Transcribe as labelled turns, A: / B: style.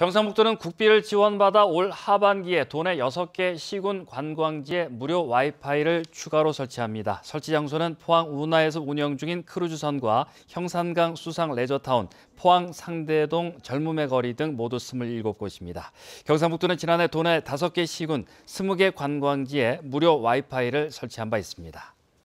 A: 경상북도는 국비를 지원받아 올 하반기에 도내 6개 시군 관광지에 무료 와이파이를 추가로 설치합니다. 설치 장소는 포항 운하에서 운영 중인 크루즈선과 형산강 수상 레저타운, 포항 상대동 젊음의 거리 등 모두 27곳입니다. 경상북도는 지난해 도내 5개 시군 20개 관광지에 무료 와이파이를 설치한 바 있습니다.